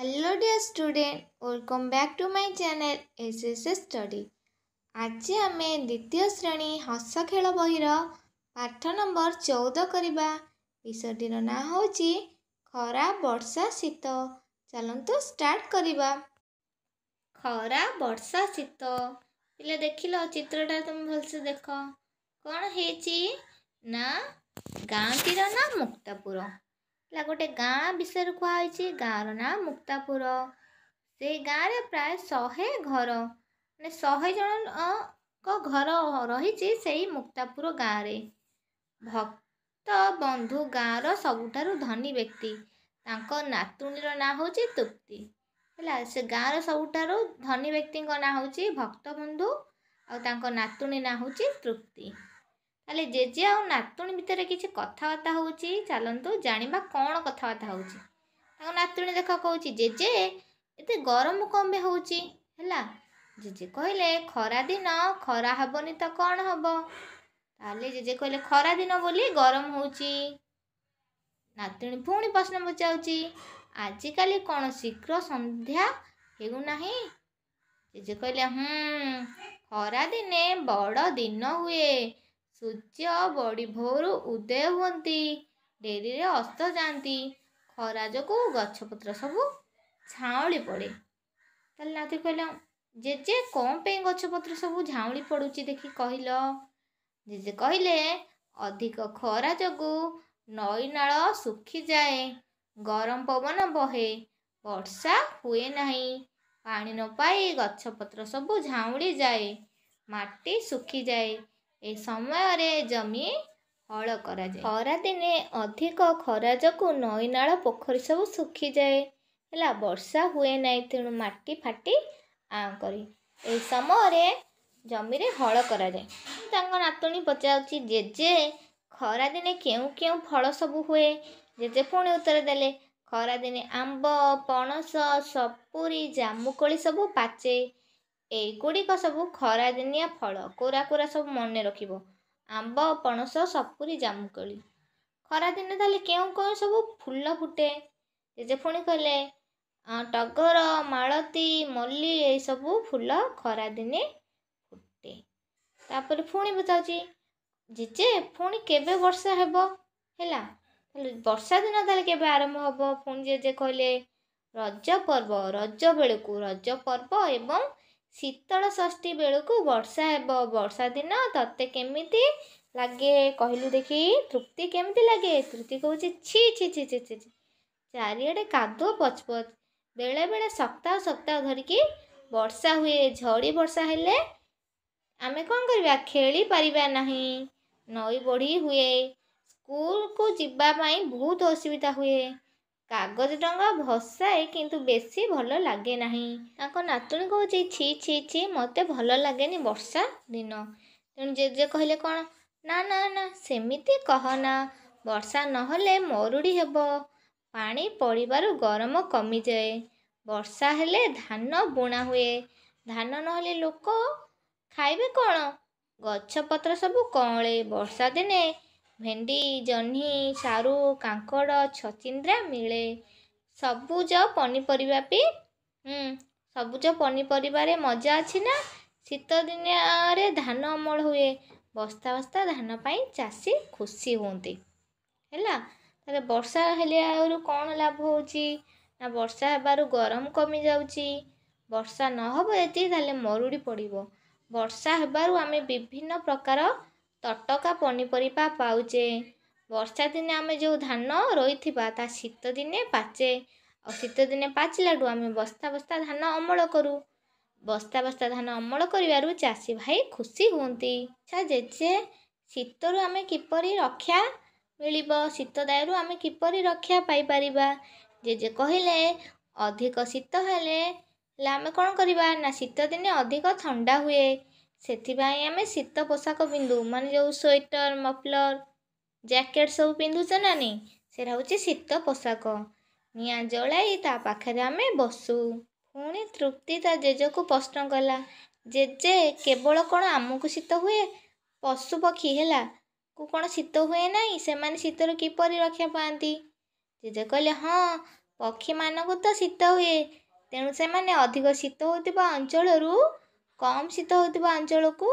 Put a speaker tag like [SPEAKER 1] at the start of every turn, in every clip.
[SPEAKER 1] hello dear student welcome back to my channel S S S study ଆଜି ଆମେ ଦ୍ୱିତୀୟ ଶ୍ରେଣୀ ହସ ଖେଳ ବହିର ପାଠ ନମ୍ବର ଚଉଦ କରିବା ବିଷୟଟିର ନାଁ ହେଉଛି ଖରା ବର୍ଷା ଶୀତ ଚାଲନ୍ତୁ ଷ୍ଟାର୍ଟ କରିବା ଖରା ବର୍ଷା ଶୀତ ପିଲା ଦେଖିଲ ଚିତ୍ରଟା ତୁମେ ଭଲସେ ଦେଖ କ'ଣ ହେଇଛି ନା ଗାଁଟିର ନାଁ ମୁକ୍ତାପୁର ହେଲା ଗୋଟେ ଗାଁ ବିଷୟରେ କୁହାହୋଇଛି ଗାଁର ନାଁ ମୁକ୍ତାପୁର ସେଇ ଗାଁରେ ପ୍ରାୟ ଶହେ ଘର ମାନେ ଶହେ ଜଣଙ୍କ ଘର ରହିଛି ସେଇ ମୁକ୍ତାପୁର ଗାଁରେ ଭକ୍ତ ବନ୍ଧୁ ଗାଁର ସବୁଠାରୁ ଧନୀ ବ୍ୟକ୍ତି ତାଙ୍କ ନାତୁଣୀର ନାଁ ହେଉଛି ତୃପ୍ତି ହେଲା ସେ ଗାଁର ସବୁଠାରୁ ଧନୀ ବ୍ୟକ୍ତିଙ୍କ ନାଁ ହେଉଛି ଭକ୍ତବନ୍ଧୁ ଆଉ ତାଙ୍କ ନାତୁଣୀ ନାଁ ହେଉଛି ତୃପ୍ତି ତାହେଲେ ଜେଜେ ଆଉ ନାତୁଣୀ ଭିତରେ କିଛି କଥାବାର୍ତ୍ତା ହେଉଛି ଚାଲନ୍ତୁ ଜାଣିବା କ'ଣ କଥାବାର୍ତ୍ତା ହେଉଛି ତାଙ୍କ ନାତୁଣୀ ଦେଖ କହୁଛି ଜେଜେ ଏତେ ଗରମ କମ୍ ବି ହେଉଛି ହେଲା ଜେଜେ କହିଲେ ଖରାଦିନ ଖରା ହେବନି ତ କ'ଣ ହେବ ତାହେଲେ ଜେଜେ କହିଲେ ଖରାଦିନ ବୋଲି ଗରମ ହେଉଛି ନାତୁଣୀ ପୁଣି ପ୍ରଶ୍ନ ପଚାରୁଛି ଆଜିକାଲି କ'ଣ ଶୀଘ୍ର ସନ୍ଧ୍ୟା ହେଉନାହିଁ ଜେଜେ କହିଲେ ହୁଁ ଖରାଦିନେ ବଡ଼ ଦିନ ହୁଏ ସୂର୍ଯ୍ୟ ବଡ଼ି ଭୋରୁ ଉଦୟ ହୁଅନ୍ତି ଡେରିରେ ଅସ୍ତ ଯାଆନ୍ତି ଖରା ଯୋଗୁଁ ଗଛପତ୍ର ସବୁ ଝାଉଁଳି ପଡ଼େ ତାହେଲେ ନାତି କହିଲ ଜେଜେ କ'ଣ ପାଇଁ ଗଛପତ୍ର ସବୁ ଝାଉଁଳି ପଡ଼ୁଛି ଦେଖି କହିଲ ଜେଜେ କହିଲେ ଅଧିକ ଖରା ଯୋଗୁଁ ନଈନାଳ ଶୁଖିଯାଏ ଗରମ ପବନ ବହେ ବର୍ଷା ହୁଏ ନାହିଁ ପାଣି ନ ପାଇ ଗଛପତ୍ର ସବୁ ଝାଉଁଳି ଯାଏ ମାଟି ଶୁଖିଯାଏ ଏ ସମୟରେ ଜମି ହଳ କରାଯାଏ ଖରାଦିନେ ଅଧିକ ଖରା ଯୋଗୁଁ ନଈନାଳ ପୋଖରୀ ସବୁ ଶୁଖିଯାଏ ହେଲା ବର୍ଷା ହୁଏ ନାହିଁ ତେଣୁ ମାଟି ଫାଟି ଆଁ କରି ଏହି ସମୟରେ ଜମିରେ ହଳ କରାଯାଏ ତାଙ୍କ ନାତୁଣୀ ପଚାରୁଛି ଜେଜେ ଖରାଦିନେ କେଉଁ କେଉଁ ଫଳ ସବୁ ହୁଏ ଜେଜେ ପୁଣି ଉତ୍ତର ଦେଲେ ଖରାଦିନେ ଆମ୍ବ ପଣସ ସପୁରୀ ଜାମୁକୋଳି ସବୁ ପାଚେ ଏଇଗୁଡ଼ିକ ସବୁ ଖରାଦିନିଆ ଫଳ କୋରା କୋରା ସବୁ ମନେ ରଖିବ ଆମ୍ବ ପଣସ ସପୁରି ଜାମୁକୋଳି ଖରାଦିନେ ତାହେଲେ କେଉଁ କେଉଁ ସବୁ ଫୁଲ ଫୁଟେ ଜେଜେ ପୁଣି କହିଲେ ଟଗର ମାଳତୀ ମଲ୍ଲି ଏଇସବୁ ଫୁଲ ଖରାଦିନେ ଫୁଟେ ତାପରେ ପୁଣି ବୁଝାଉଛି ଜେଜେ ପୁଣି କେବେ ବର୍ଷା ହେବ ହେଲା ବର୍ଷା ଦିନ ତାହେଲେ କେବେ ଆରମ୍ଭ ହେବ ପୁଣି ଜେଜେ କହିଲେ ରଜ ପର୍ବ ରଜ ବେଳକୁ ରଜ ପର୍ବ ଏବଂ ଶୀତଳ ଷଷ୍ଠୀ ବେଳକୁ ବର୍ଷା ହେବ ବର୍ଷା ଦିନ ତତେ କେମିତି ଲାଗେ କହିଲୁ ଦେଖି ତୃପ୍ତି କେମିତି ଲାଗେ ତୃପ୍ତି କହୁଛି ଛି ଛି ଛି ଛି ଛି ଚାରିଆଡ଼େ କାଦୁଅ ପଚପଚ ବେଳେବେଳେ ସପ୍ତାହ ସପ୍ତାହ ଧରିକି ବର୍ଷା ହୁଏ ଝଡ଼ି ବର୍ଷା ହେଲେ ଆମେ କ'ଣ କରିବା ଖେଳିପାରିବା ନାହିଁ ନଈ ବଢ଼ି ହୁଏ ସ୍କୁଲକୁ ଯିବା ପାଇଁ ବହୁତ ଅସୁବିଧା ହୁଏ କାଗଜ ଡଙ୍ଗା ଭସାଏ କିନ୍ତୁ ବେଶୀ ଭଲ ଲାଗେ ନାହିଁ ତାଙ୍କ ନାତୁଣୀ କହୁଛି ଛି ଛି ଛି ମୋତେ ଭଲ ଲାଗେନି ବର୍ଷା ଦିନ ତେଣୁ ଜେଜେ କହିଲେ କ'ଣ ନା ନା ନା ସେମିତି କହ ନା ବର୍ଷା ନହେଲେ ମରୁଡ଼ି ହେବ ପାଣି ପଡ଼ିବାରୁ ଗରମ କମିଯାଏ ବର୍ଷା ହେଲେ ଧାନ ବୁଣା ହୁଏ ଧାନ ନହେଲେ ଲୋକ ଖାଇବେ କ'ଣ ଗଛପତ୍ର ସବୁ କଅଁଳେ ବର୍ଷା ଦିନେ ଭେଣ୍ଡି ଜହ୍ନି ସାରୁ କାଙ୍କଡ଼ ଛଚିନ୍ଦ୍ରା ମିଳେ ସବୁଜ ପନିପରିବା ବି ସବୁଜ ପନିପରିବାରେ ମଜା ଅଛି ନା ଶୀତଦିନରେ ଧାନ ଅମଳ ହୁଏ ବସ୍ତା ବସ୍ତା ଧାନ ପାଇଁ ଚାଷୀ ଖୁସି ହୁଅନ୍ତି ହେଲା ତାହେଲେ ବର୍ଷା ହେଲେ ଆହୁରି କ'ଣ ଲାଭ ହେଉଛି ନା ବର୍ଷା ହେବାରୁ ଗରମ କମିଯାଉଛି ବର୍ଷା ନହେବ ଯଦି ତାହେଲେ ମରୁଡ଼ି ପଡ଼ିବ ବର୍ଷା ହେବାରୁ ଆମେ ବିଭିନ୍ନ ପ୍ରକାର ତଟକା ପନିପରିବା ପାଉଛେ ବର୍ଷା ଦିନେ ଆମେ ଯେଉଁ ଧାନ ରୋଇଥିବା ତା ଶୀତ ଦିନେ ପାଚେ ଆଉ ଶୀତ ଦିନେ ପାଚିଲାଠୁ ଆମେ ବସ୍ତା ବସ୍ତା ଧାନ ଅମଳ କରୁ ବସ୍ତା ବସ୍ତା ଧାନ ଅମଳ କରିବାରୁ ଚାଷୀ ଭାଇ ଖୁସି ହୁଅନ୍ତି ଆଚ୍ଛା ଜେଜେ ଶୀତରୁ ଆମେ କିପରି ରକ୍ଷା ମିଳିବ ଶୀତ ଦାୟରୁ ଆମେ କିପରି ରକ୍ଷା ପାଇପାରିବା ଜେଜେ କହିଲେ ଅଧିକ ଶୀତ ହେଲେ ହେଲେ ଆମେ କ'ଣ କରିବା ନା ଶୀତ ଦିନେ ଅଧିକ ଥଣ୍ଡା ହୁଏ ସେଥିପାଇଁ ଆମେ ଶୀତ ପୋଷାକ ପିନ୍ଧୁ ମାନେ ଯେଉଁ ସ୍ୱେଟର୍ ମଫଲର ଜ୍ୟାକେଟ୍ ସବୁ ପିନ୍ଧୁଛେ ନା ନାଇଁ ସେଟା ହେଉଛି ଶୀତ ପୋଷାକ ନିଆଁ ଜଳାଇ ତା ପାଖରେ ଆମେ ବସୁ ପୁଣି ତୃପ୍ତି ତା ଜେଜେକୁ ପ୍ରଶ୍ନ କଲା ଜେଜେ କେବଳ କ'ଣ ଆମକୁ ଶୀତ ହୁଏ ପଶୁପକ୍ଷୀ ହେଲା କୁ କ'ଣ ଶୀତ ହୁଏ ନାହିଁ ସେମାନେ ଶୀତରୁ କିପରି ରକ୍ଷା ପାଆନ୍ତି ଜେଜେ କହିଲେ ହଁ ପକ୍ଷୀମାନଙ୍କୁ ତ ଶୀତ ହୁଏ ତେଣୁ ସେମାନେ ଅଧିକ ଶୀତ ହେଉଥିବା ଅଞ୍ଚଳରୁ କମ୍ ଶୀତ ହେଉଥିବା ଅଞ୍ଚଳକୁ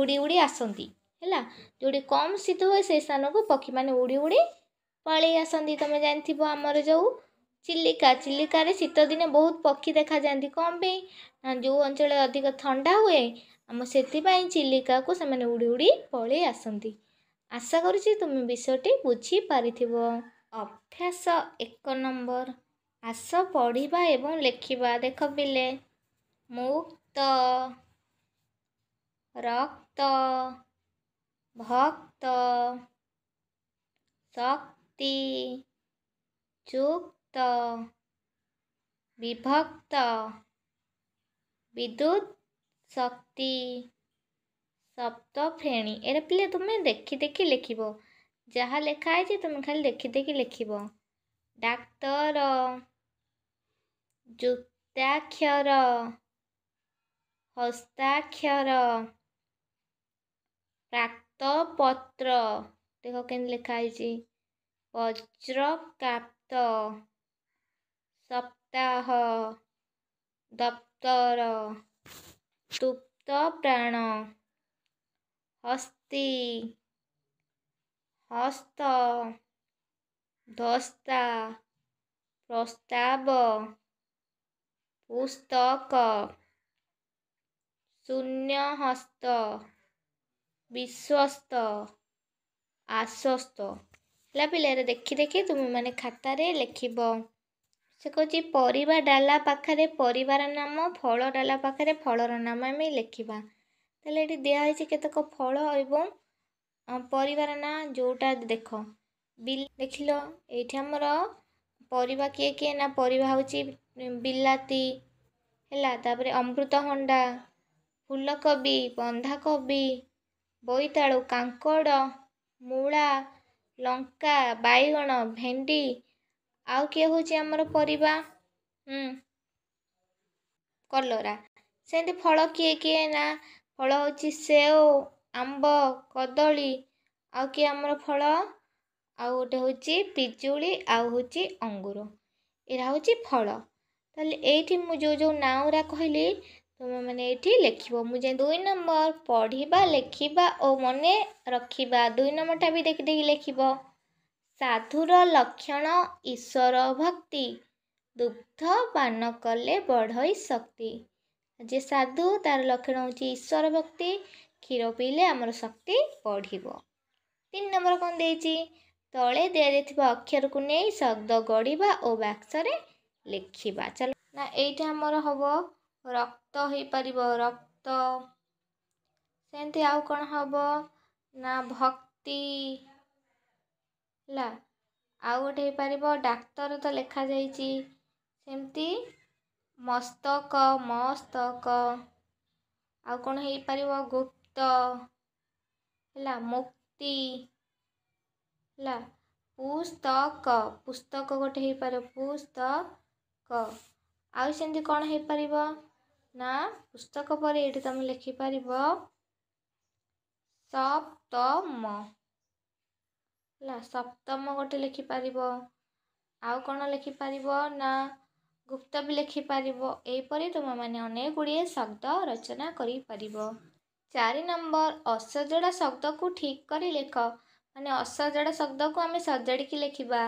[SPEAKER 1] ଉଡ଼ି ଉଡ଼ି ଆସନ୍ତି ହେଲା ଯେଉଁଠି କମ୍ ଶୀତ ହୁଏ ସେ ସ୍ଥାନକୁ ପକ୍ଷୀମାନେ ଉଡ଼ି ଉଡ଼ି ପଳେଇ ଆସନ୍ତି ତୁମେ ଜାଣିଥିବ ଆମର ଯେଉଁ ଚିଲିକା ଚିଲିକାରେ ଶୀତଦିନେ ବହୁତ ପକ୍ଷୀ ଦେଖାଯାଆନ୍ତି କ'ଣ ପାଇଁ ନା ଯେଉଁ ଅଞ୍ଚଳରେ ଅଧିକ ଥଣ୍ଡା ହୁଏ ଆମ ସେଥିପାଇଁ ଚିଲିକାକୁ ସେମାନେ ଉଡ଼ି ଉଡ଼ି ପଳେଇ ଆସନ୍ତି ଆଶା କରୁଛି ତୁମେ ବିଷୟଟି ବୁଝିପାରିଥିବ ଅଭ୍ୟାସ ଏକ ନମ୍ବର ଆସ ପଢ଼ିବା ଏବଂ ଲେଖିବା ଦେଖ ପିଲେ মুক্ত রক্ত ভক্ত শক্তি যুক্ত বিভক্ত বিদ্যুৎ শক্তি শব্দ ফেণী এটা পিলে তুমি দেখি দেখি লিখিব যাহা লেখা হয়েছে তুমি খালি দেখি দেখি লিখিব ডাক্তর যুক্তাক্ষর हस्ताक्षर प्राप्त पत्र देख के लिखाई वज्रकाप्त सप्ताह दफ्तर तुप्त प्राण हस्ती हस्त दस्ता प्रस्ताव पुस्तक শূন্যহস্ত ବିଶ୍ୱସ୍ତ ଆଶ୍ୱସ୍ତ ହେଲା ପିଲାରେ ଦେଖି ଦେଖି ତୁମେମାନେ ଖାତାରେ ଲେଖିବ ସେ କହୁଛି ପରିବା ଡାଲା ପାଖରେ ପରିବାର ନାମ ଫଳ ଡାଲା ପାଖରେ ଫଳର ନାମ ଆମେ ଲେଖିବା ତାହେଲେ ଏଠି ଦିଆହେଇଛି କେତେକ ଫଳ ଏବଂ ପରିବାର ନାଁ ଯେଉଁଟା ଦେଖ ବିଲ ଦେଖିଲ ଏଇଠି ଆମର ପରିବା କିଏ କିଏ ନା ପରିବା ହେଉଛି ବିଲାତି ହେଲା ତାପରେ ଅମୃତଭଣ୍ଡା ଫୁଲକୋବି ବନ୍ଧାକୋବି ବୋଇତାଳୁ କାଙ୍କଡ଼ ମୂଳା ଲଙ୍କା ବାଇଗଣ ଭେଣ୍ଡି ଆଉ କିଏ ହେଉଛି ଆମର ପରିବା କଲରା ସେମିତି ଫଳ କିଏ କିଏ ନା ଫଳ ହେଉଛି ସେଓ ଆମ୍ବ କଦଳୀ ଆଉ କିଏ ଆମର ଫଳ ଆଉ ଗୋଟେ ହେଉଛି ପିଜୁଳି ଆଉ ହେଉଛି ଅଙ୍ଗୁର ଏଇଟା ହେଉଛି ଫଳ ତାହେଲେ ଏଇଠି ମୁଁ ଯେଉଁ ଯେଉଁ ନାଁ ଗୁରା କହିଲି ତୁମେମାନେ ଏଠି ଲେଖିବ ମୁଁ ଯାଇ ଦୁଇ ନମ୍ବର ପଢ଼ିବା ଲେଖିବା ଓ ମନେ ରଖିବା ଦୁଇ ନମ୍ବରଟା ବି ଦେଖି ଦେଖି ଲେଖିବ ସାଧୁର ଲକ୍ଷଣ ଈଶ୍ୱର ଭକ୍ତି ଦୁଗ୍ଧ ପାନ କଲେ ବଢ଼ଇ ଶକ୍ତି ଯେ ସାଧୁ ତାର ଲକ୍ଷଣ ହେଉଛି ଈଶ୍ୱର ଭକ୍ତି କ୍ଷୀର ପିଇଲେ ଆମର ଶକ୍ତି ବଢ଼ିବ ତିନି ନମ୍ବର କ'ଣ ଦେଇଛି ତଳେ ଦିଆଯାଇଥିବା ଅକ୍ଷରକୁ ନେଇ ଶବ୍ଦ ଗଢ଼ିବା ଓ ବାକ୍ସରେ ଲେଖିବା ଚାଲ ନା ଏଇଟା ଆମର ହେବ ରକ୍ ରକ୍ତ ହେଇପାରିବ ରକ୍ତ ସେମିତି ଆଉ କ'ଣ ହେବ ନା ଭକ୍ତି ହେଲା ଆଉ ଗୋଟେ ହେଇପାରିବ ଡାକ୍ତର ତ ଲେଖାଯାଇଛି ସେମିତି ମସ୍ତକ ମସ୍ତକ ଆଉ କ'ଣ ହେଇପାରିବ ଗୁପ୍ତ ହେଲା ମୁକ୍ତି ହେଲା ପୁସ୍ତକ ପୁସ୍ତକ ଗୋଟେ ହେଇପାରିବ ପୁସ୍ତକ ଆଉ ସେମିତି କ'ଣ ହେଇପାରିବ पुस्तक परि त सप्तम ल सप्तम गटे लेखिपार आउँ लेखिपार नुप्ती लेखिपार यहीपरि तुडे शब्द रचना गरिपार चार नम्बर शब्द शब्दको ठीक कि लेख असजड़ा शब्द शब्दको आम सजाडिक लेख्दा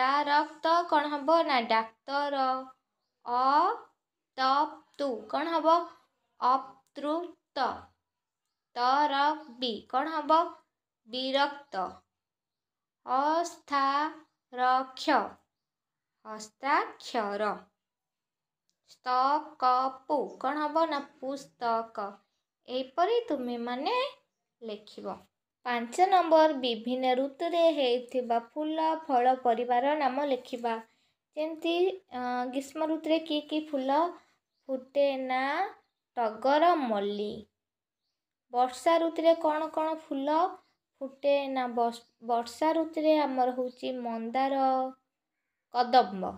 [SPEAKER 1] डा रक्त क तु कौन हम अपतृप्त तर बी कौन हम विरक्त हस्ताक्ष हस्ताक्षर स्तकपु कौन हम ना पुस्तक यहपर तुम्हें मैंने लिख पांच नंबर विभिन्न ऋतु होता फूल फल पर नाम लिखा जमी ग्रीष्म ऋतु किए कि फूल ଫୁଟେ ନା ଟଗର ମଲ୍ଲି ବର୍ଷା ଋତୁରେ କ'ଣ କ'ଣ ଫୁଲ ଫୁଟେ ନା ବର୍ଷା ଋତୁରେ ଆମର ହେଉଛି ମନ୍ଦାର କଦମ୍ବ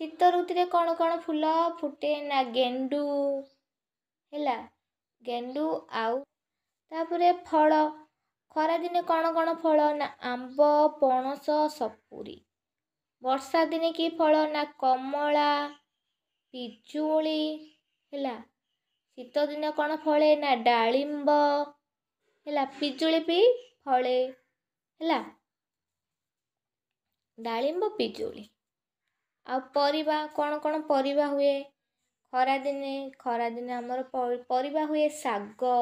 [SPEAKER 1] ଶୀତ ଋତୁରେ କ'ଣ କ'ଣ ଫୁଲ ଫୁଟେ ନା ଗେଣ୍ଡୁ ହେଲା ଗେଣ୍ଡୁ ଆଉ ତାପରେ ଫଳ ଖରାଦିନେ କ'ଣ କ'ଣ ଫଳ ନା ଆମ୍ବ ପଣସ ସପୁରି ବର୍ଷା ଦିନେ କି ଫଳ ନା କମଳା ପିଜୁଳି ହେଲା ଶୀତ ଦିନ କ'ଣ ଫଳେ ନା ଡାଳିମ୍ବ ହେଲା ପିଜୁଳି ବି ଫଳେ ହେଲା ଡାଳିମ୍ବ ପିଜୁଳି ଆଉ ପରିବା କ'ଣ କ'ଣ ପରିବା ହୁଏ ଖରାଦିନେ ଖରାଦିନେ ଆମର ପରିବା ହୁଏ ଶାଗ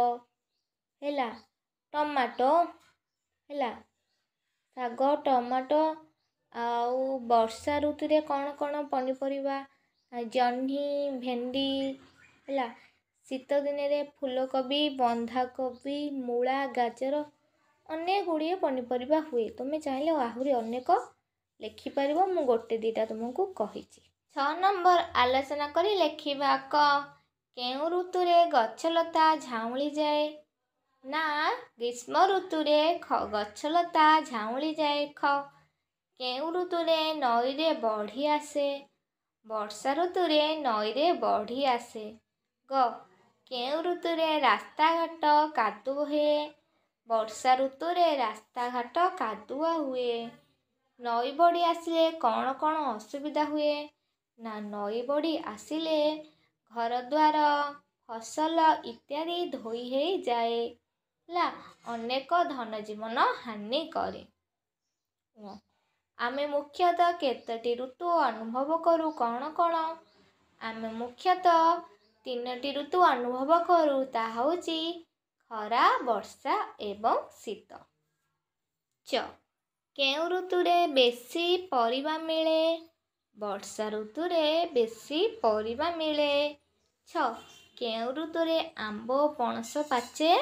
[SPEAKER 1] ହେଲା ଟମାଟୋ ହେଲା ଶାଗ ଟମାଟୋ ଆଉ ବର୍ଷା ଋତୁରେ କ'ଣ କ'ଣ ପନିପରିବା ଜହ୍ନି ଭେଣ୍ଡି ହେଲା ଶୀତ ଦିନରେ ଫୁଲକୋବି ବନ୍ଧାକୋବି ମୂଳା ଗାଜର ଅନେକ ଗୁଡ଼ିଏ ପନିପରିବା ହୁଏ ତୁମେ ଚାହିଁଲେ ଆହୁରି ଅନେକ ଲେଖିପାରିବ ମୁଁ ଗୋଟେ ଦୁଇଟା ତୁମକୁ କହିଛି ଛଅ ନମ୍ବର ଆଲୋଚନା କରି ଲେଖିବା କ କେଉଁ ଋତୁରେ ଗଛଲତା ଝାଉଁଳି ଯାଏ ନା ଗ୍ରୀଷ୍ମ ଋତୁରେ ଖ ଗଛଲତା ଝାଉଁଳି ଯାଏ ଖ କେଉଁ ଋତୁରେ ନଈରେ ବଢ଼ି ଆସେ ବର୍ଷା ଋତୁରେ ନଈରେ ବଢ଼ି ଆସେ ଗ କେଉଁ ଋତୁରେ ରାସ୍ତାଘାଟ କାଦୁଅ ହୁଏ ବର୍ଷା ଋତୁରେ ରାସ୍ତାଘାଟ କାଦୁଆ ହୁଏ ନଈ ବଢ଼ି ଆସିଲେ କ'ଣ କ'ଣ ଅସୁବିଧା ହୁଏ ନା ନଈ ବଢ଼ି ଆସିଲେ ଘର ଦ୍ୱାର ଫସଲ ଇତ୍ୟାଦି ଧୋଇ ହେଇଯାଏ ହେଲା ଅନେକ ଧନଜୀବନ ହାନି କରେ ଆମେ ମୁଖ୍ୟତଃ କେତୋଟି ଋତୁ ଅନୁଭବ କରୁ କ'ଣ କ'ଣ ଆମେ ମୁଖ୍ୟତଃ ତିନୋଟି ଋତୁ ଅନୁଭବ କରୁ ତାହା ହେଉଛି ଖରା ବର୍ଷା ଏବଂ ଶୀତ ଚ କେଉଁ ଋତୁରେ ବେଶୀ ପରିବା ମିଳେ ବର୍ଷା ଋତୁରେ ବେଶୀ ପରିବା ମିଳେ ଛ କେଉଁ ଋତୁରେ ଆମ୍ବ ପଣସ ପାଚେ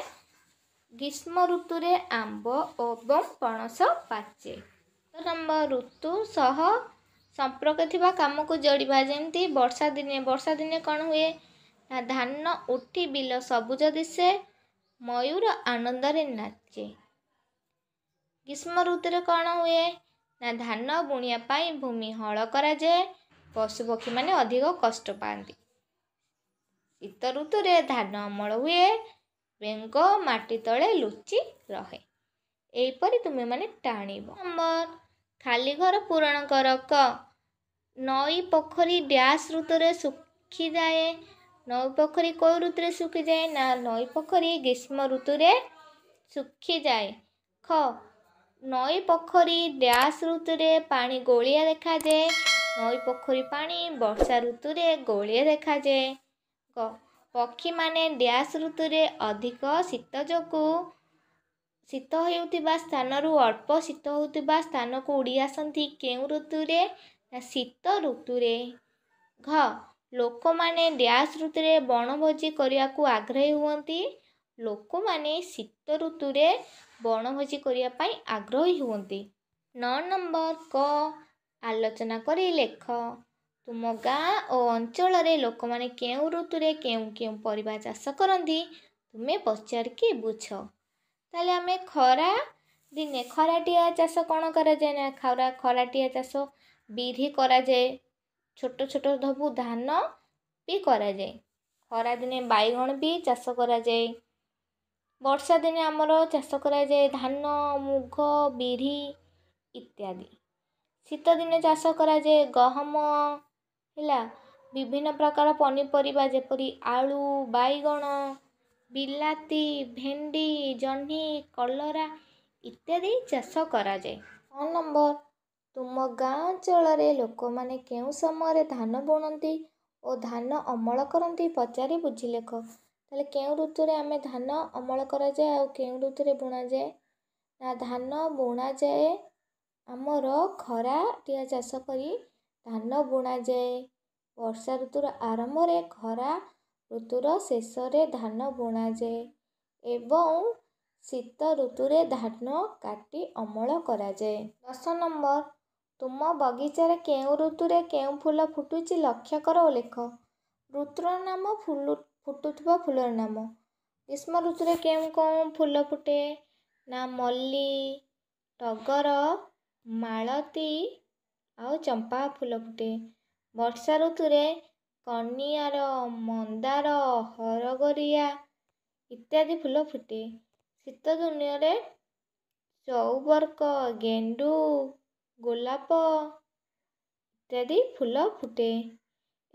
[SPEAKER 1] ଗ୍ରୀଷ୍ମ ଋତୁରେ ଆମ୍ବ ଏବଂ ପଣସ ପାଚେ ଅନ୍ୟତମ ଋତୁ ସହ ସମ୍ପର୍କ ଥିବା କାମକୁ ଯୋଡ଼ିବା ଯେମିତି ବର୍ଷା ଦିନେ ବର୍ଷା ଦିନେ କ'ଣ ହୁଏ ନା ଧାନ ଉଠି ବିଲ ସବୁଜ ଦିଶେ ମୟୂର ଆନନ୍ଦରେ ନାଚେ ଗ୍ରୀଷ୍ମ ଋତୁରେ କ'ଣ ହୁଏ ନା ଧାନ ବୁଣିବା ପାଇଁ ଭୂମି ହଳ କରାଯାଏ ପଶୁପକ୍ଷୀମାନେ ଅଧିକ କଷ୍ଟ ପାଆନ୍ତି ଶୀତ ଋତୁରେ ଧାନ ଅମଳ ହୁଏ ବେଙ୍ଗ ମାଟି ତଳେ ଲୁଚି ରହେ ଏହିପରି ତୁମେମାନେ ଟାଣିବ ନମ୍ବର ଖାଲି ଘର ପୂରଣ କର କ ନଈ ପୋଖରୀ ଡ୍ୟାସ୍ ଋତୁରେ ଶୁଖିଯାଏ ନଈ ପୋଖରୀ କେଉଁ ଋତୁରେ ଶୁଖିଯାଏ ନା ନଈ ପୋଖରୀ ଗ୍ରୀଷ୍ମ ଋତୁରେ ଶୁଖିଯାଏ ଖ ନଈ ପୋଖରୀ ଡ୍ୟାସ୍ ଋତୁରେ ପାଣି ଗୋଳିଆ ଦେଖାଯାଏ ନଈ ପୋଖରୀ ପାଣି ବର୍ଷା ଋତୁରେ ଗୋଳିଆ ଦେଖାଯାଏ କ ପକ୍ଷୀମାନେ ଡ୍ୟାସ୍ ଋତୁରେ ଅଧିକ ଶୀତ ଯୋଗୁଁ ଶୀତ ହେଉଥିବା ସ୍ଥାନରୁ ଅଳ୍ପ ଶୀତ ହେଉଥିବା ସ୍ଥାନକୁ ଉଡ଼ି ଆସନ୍ତି କେଉଁ ଋତୁରେ ନା ଶୀତ ଋତୁରେ ଘ ଲୋକମାନେ ଡ୍ୟାସ୍ ଋତୁରେ ବଣଭୋଜି କରିବାକୁ ଆଗ୍ରହୀ ହୁଅନ୍ତି ଲୋକମାନେ ଶୀତ ଋତୁରେ ବଣଭୋଜି କରିବା ପାଇଁ ଆଗ୍ରହୀ ହୁଅନ୍ତି ନଅ ନମ୍ବର କ ଆଲୋଚନା କରି ଲେଖ ତୁମ ଗାଁ ଓ ଅଞ୍ଚଳରେ ଲୋକମାନେ କେଉଁ ଋତୁରେ କେଉଁ କେଉଁ ପରିବା ଚାଷ କରନ୍ତି ତୁମେ ପଚାରିକି ବୁଝ ତାହେଲେ ଆମେ ଖରା ଦିନେ ଖରାଟିଆ ଚାଷ କ'ଣ କରାଯାଏ ନା ଖରା ଖରାଟିଆ ଚାଷ ବିରି କରାଯାଏ ଛୋଟ ଛୋଟ ସବୁ ଧାନ ବି କରାଯାଏ ଖରାଦିନେ ବାଇଗଣ ବି ଚାଷ କରାଯାଏ ବର୍ଷା ଦିନେ ଆମର ଚାଷ କରାଯାଏ ଧାନ ମୁଗ ବିରି ଇତ୍ୟାଦି ଶୀତ ଦିନେ ଚାଷ କରାଯାଏ ଗହମ ହେଲା ବିଭିନ୍ନ ପ୍ରକାର ପନିପରିବା ଯେପରି ଆଳୁ ବାଇଗଣ ବିଲାତି ଭେଣ୍ଡି ଜହ୍ନି କଲରା ଇତ୍ୟାଦି ଚାଷ କରାଯାଏ ଫୋନ୍ ନମ୍ବର ତୁମ ଗାଁ ଅଞ୍ଚଳରେ ଲୋକମାନେ କେଉଁ ସମୟରେ ଧାନ ବୁଣନ୍ତି ଓ ଧାନ ଅମଳ କରନ୍ତି ପଚାରି ବୁଝିଲେଖ ତାହେଲେ କେଉଁ ଋତୁରେ ଆମେ ଧାନ ଅମଳ କରାଯାଏ ଆଉ କେଉଁ ଋତୁରେ ବୁଣାଯାଏ ନା ଧାନ ବୁଣାଯାଏ ଆମର ଖରାଟିଆ ଚାଷ କରି ଧାନ ବୁଣାଯାଏ ବର୍ଷା ଋତୁର ଆରମ୍ଭରେ ଖରା ଋତୁର ଶେଷରେ ଧାନ ବୁଣାଯାଏ ଏବଂ ଶୀତ ଋତୁରେ ଧାନ କାଟି ଅମଳ କରାଯାଏ ଦଶ ନମ୍ବର ତୁମ ବଗିଚାରେ କେଉଁ ଋତୁରେ କେଉଁ ଫୁଲ ଫୁଟୁଛି ଲକ୍ଷ୍ୟ କର ଓ ଲେଖ ଋତୁର ନାମ ଫୁଲୁ ଫୁଟୁଥିବା ଫୁଲର ନାମ ଗ୍ରୀଷ୍ମ ଋତୁରେ କେଉଁ କେଉଁ ଫୁଲ ଫୁଟେ ନା ମଲ୍ଲି ଟଗର ମାଳତୀ ଆଉ ଚମ୍ପା ଫୁଲ ଫୁଟେ ବର୍ଷା ଋତୁରେ କନିଆର ମନ୍ଦାର ହରଗରିଆ ଇତ୍ୟାଦି ଫୁଲ ଫୁଟେ ଶୀତ ଦୁନିଆରେ ଚଉବର୍କ ଗେଣ୍ଡୁ ଗୋଲାପ ଇତ୍ୟାଦି ଫୁଲ ଫୁଟେ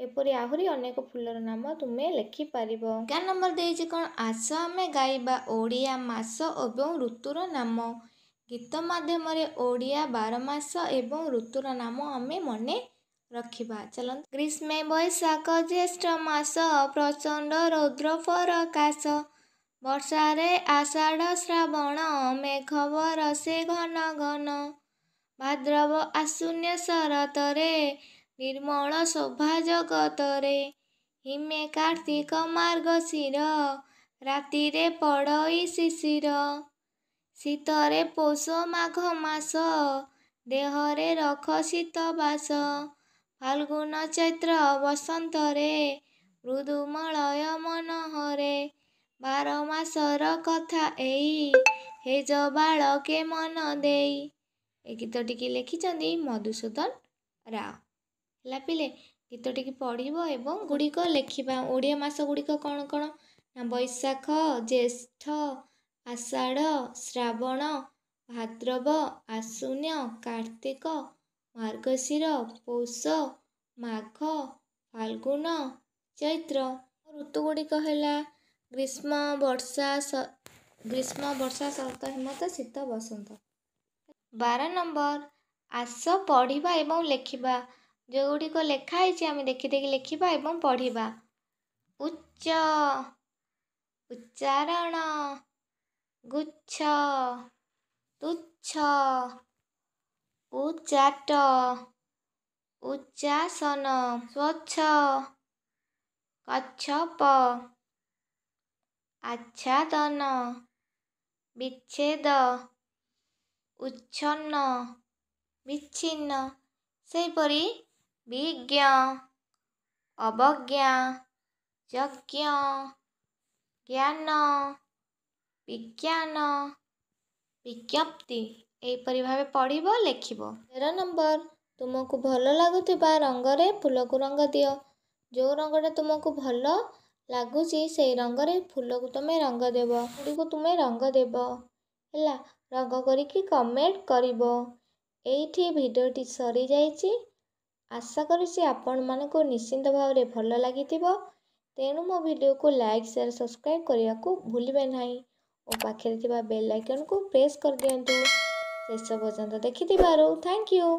[SPEAKER 1] ଏପରି ଆହୁରି ଅନେକ ଫୁଲର ନାମ ତୁମେ ଲେଖିପାରିବ ଗାଁ ନମ୍ବର ଦେଇଛି କ'ଣ ଆସ ଆମେ ଗାଇବା ଓଡ଼ିଆ ମାସ ଏବଂ ଋତୁର ନାମ ଗୀତ ମାଧ୍ୟମରେ ଓଡ଼ିଆ ବାର ମାସ ଏବଂ ଋତୁର ନାମ ଆମେ ମନେ ରଖିବା ଚାଲନ୍ତୁ ଗ୍ରୀଷ୍ମେ ବୈଶାଖ ଜ୍ୟେଷ୍ଠ ମାସ ପ୍ରଚଣ୍ଡ ରୌଦ୍ର ପରକାଶ ବର୍ଷାରେ ଆଷାଢ଼ ଶ୍ରାବଣ ମେଘ ବରସେ ଘନ ଘନ ଭାଦ୍ରବ ଆଶୂନ୍ୟ ଶରତରେ ନିର୍ମଳ ଶୋଭା ଜଗତରେ ହିମେ କାର୍ତ୍ତିକ ମାର୍ଗ ଶିର ରାତିରେ ପଡ଼ଇ ଶିଶିର ଶୀତରେ ପୋଷ ମାଘ ମାସ ଦେହରେ ରଖ ଶୀତ ବାସ ଫାଲଗୁନ ଚୈତ୍ର ବସନ୍ତରେ ମୃଦୁମଳୟ ମନହରେ ବାର ମାସର କଥା ଏଇ ହେଜ ବାଳ ମନ ଦେଇ ଏ ଗୀତଟିକି ଲେଖିଛନ୍ତି ମଧୁସୂଦନ ରାଓ ହେଲା ପିଲେ ଗୀତଟିକି ପଢ଼ିବ ଏବଂ ଗୁଡ଼ିକ ଲେଖିବା ଓଡ଼ିଆ ମାସ ଗୁଡ଼ିକ କ'ଣ କ'ଣ ନା ବୈଶାଖ ଜ୍ୟେଷ୍ଠ ଆଷାଢ଼ ଶ୍ରାବଣ ଭାଦ୍ରବ ଆଶୁନ୍ୟ କାର୍ତ୍ତିକ ମାର୍ଗଶିର ପୌଷ ମାଘ ଫାଲଗୁନ ଚୈତ୍ର ଋତୁ ଗୁଡ଼ିକ ହେଲା ଗ୍ରୀଷ୍ମ ବର୍ଷା ଗ୍ରୀଷ୍ମ ବର୍ଷା ଶରତ ହେମନ୍ତ ଶୀତ ବସନ୍ତ ବାର ନମ୍ବର ଆସ ପଢ଼ିବା ଏବଂ ଲେଖିବା ଯେଉଁଗୁଡ଼ିକ ଲେଖା ହେଇଛି ଆମେ ଦେଖି ଦେଖି ଲେଖିବା ଏବଂ ପଢ଼ିବା ଉଚ୍ଚ ଉଚ୍ଚାରଣ ଗୁଚ୍ଛ ତୁଚ୍ଛ ଉଚ୍ଚାଟ ଉଚ୍ଚାସନ ସ୍ୱଚ୍ଛ କଚ୍ଛପ ଆଚ୍ଛାଦନ ବିଚ୍ଛେଦ ଉଚ୍ଛନ୍ନ ବିଚ୍ଛିନ୍ନ ସେହିପରି ବିଜ୍ଞ ଅବଜ୍ଞା ଯଜ୍ଞ ଜ୍ଞାନ ବିଜ୍ଞାନ ବିଜ୍ଞପ୍ତି ଏହିପରି ଭାବେ ପଢ଼ିବ ଲେଖିବ ତେର ନମ୍ବର ତୁମକୁ ଭଲ ଲାଗୁଥିବା ରଙ୍ଗରେ ଫୁଲକୁ ରଙ୍ଗ ଦିଅ ଯେଉଁ ରଙ୍ଗଟା ତୁମକୁ ଭଲ ଲାଗୁଛି ସେଇ ରଙ୍ଗରେ ଫୁଲକୁ ତୁମେ ରଙ୍ଗ ଦେବ ଫୁଲକୁ ତୁମେ ରଙ୍ଗ ଦେବ ହେଲା ରଙ୍ଗ କରିକି କମେଣ୍ଟ କରିବ ଏଇଠି ଭିଡ଼ିଓଟି ସରିଯାଇଛି ଆଶା କରୁଛି ଆପଣମାନଙ୍କୁ ନିଶ୍ଚିନ୍ତ ଭାବରେ ଭଲ ଲାଗିଥିବ ତେଣୁ ମୋ ଭିଡ଼ିଓକୁ ଲାଇକ୍ ସେୟାର ସବସ୍କ୍ରାଇବ୍ କରିବାକୁ ଭୁଲିବେ ନାହିଁ ଓ ପାଖରେ ଥିବା ବେଲ୍ ଆଇକନ୍କୁ ପ୍ରେସ୍ କରିଦିଅନ୍ତୁ ଶେଷ ପର୍ଯ୍ୟନ୍ତ ଦେଖିଥିବାରୁ ଥ୍ୟାଙ୍କ ୟୁ